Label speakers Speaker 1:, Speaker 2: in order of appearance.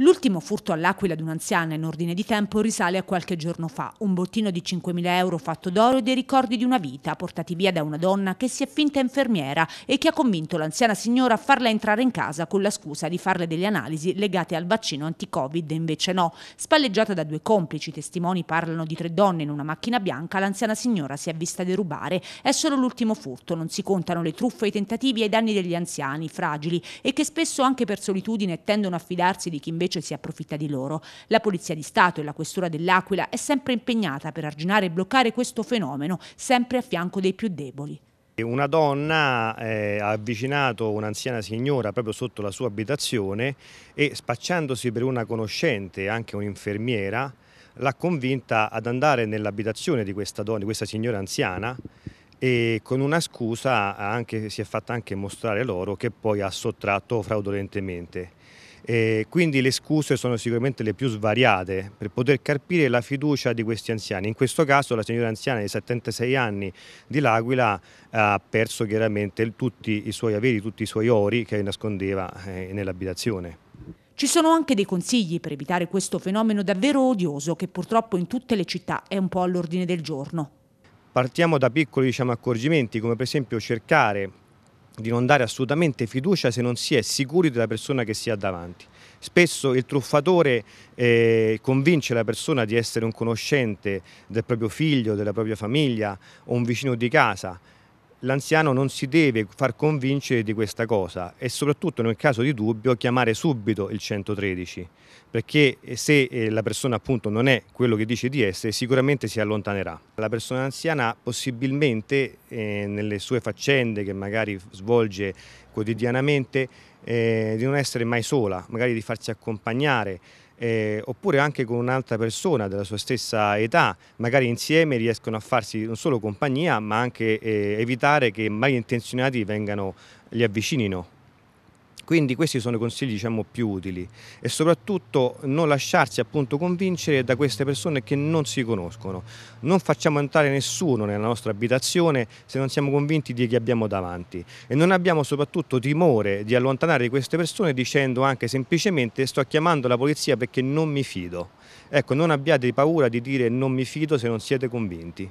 Speaker 1: L'ultimo furto all'aquila di un'anziana in ordine di tempo risale a qualche giorno fa, un bottino di 5.000 euro fatto d'oro e dei ricordi di una vita portati via da una donna che si è finta infermiera e che ha convinto l'anziana signora a farla entrare in casa con la scusa di farle delle analisi legate al vaccino anti-covid invece no. Spalleggiata da due complici, i testimoni parlano di tre donne in una macchina bianca, l'anziana signora si è vista derubare. È solo l'ultimo furto, non si contano le truffe e i tentativi ai danni degli anziani, fragili e che spesso anche per solitudine tendono a fidarsi di chi invece invece si approfitta di loro. La Polizia di Stato e la Questura dell'Aquila è sempre impegnata per arginare e bloccare questo fenomeno, sempre a fianco dei più deboli.
Speaker 2: Una donna eh, ha avvicinato un'anziana signora proprio sotto la sua abitazione e spacciandosi per una conoscente, anche un'infermiera, l'ha convinta ad andare nell'abitazione di questa, donna, di questa signora anziana e con una scusa anche, si è fatta anche mostrare loro che poi ha sottratto fraudolentemente. E quindi le scuse sono sicuramente le più svariate per poter carpire la fiducia di questi anziani. In questo caso la signora anziana di 76 anni di L'Aquila ha perso chiaramente tutti i suoi averi, tutti i suoi ori che nascondeva eh, nell'abitazione.
Speaker 1: Ci sono anche dei consigli per evitare questo fenomeno davvero odioso che purtroppo in tutte le città è un po' all'ordine del giorno.
Speaker 2: Partiamo da piccoli diciamo, accorgimenti come per esempio cercare di non dare assolutamente fiducia se non si è sicuri della persona che si ha davanti. Spesso il truffatore eh, convince la persona di essere un conoscente del proprio figlio, della propria famiglia o un vicino di casa. L'anziano non si deve far convincere di questa cosa e soprattutto nel caso di dubbio chiamare subito il 113 perché se eh, la persona appunto non è quello che dice di essere sicuramente si allontanerà. La persona anziana possibilmente eh, nelle sue faccende che magari svolge quotidianamente, eh, di non essere mai sola, magari di farsi accompagnare. Eh, oppure anche con un'altra persona della sua stessa età, magari insieme riescono a farsi non solo compagnia, ma anche eh, evitare che malintenzionati vengano, li avvicinino quindi questi sono i consigli diciamo, più utili e soprattutto non lasciarsi appunto convincere da queste persone che non si conoscono. Non facciamo entrare nessuno nella nostra abitazione se non siamo convinti di chi abbiamo davanti e non abbiamo soprattutto timore di allontanare queste persone dicendo anche semplicemente sto chiamando la polizia perché non mi fido. Ecco, non abbiate paura di dire non mi fido se non siete convinti.